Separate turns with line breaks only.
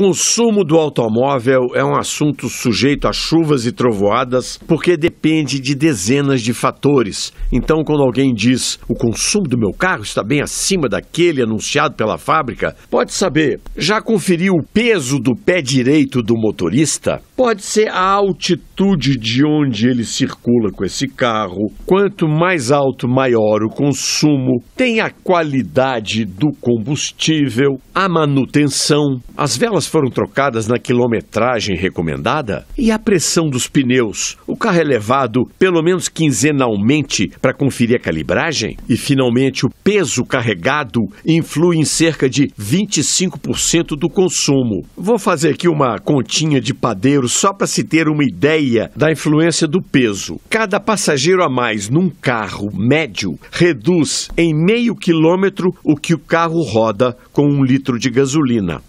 Consumo do automóvel é um assunto sujeito a chuvas e trovoadas porque depende de dezenas de fatores. Então, quando alguém diz o consumo do meu carro está bem acima daquele anunciado pela fábrica, pode saber, já conferiu o peso do pé direito do motorista? Pode ser a altitude de onde ele circula com esse carro. Quanto mais alto, maior o consumo. Tem a qualidade do combustível, a manutenção, as velas foram trocadas na quilometragem recomendada? E a pressão dos pneus? O carro é levado pelo menos quinzenalmente para conferir a calibragem? E finalmente, o peso carregado influi em cerca de 25% do consumo. Vou fazer aqui uma continha de padeiro só para se ter uma ideia da influência do peso. Cada passageiro a mais num carro médio reduz em meio quilômetro o que o carro roda com um litro de gasolina.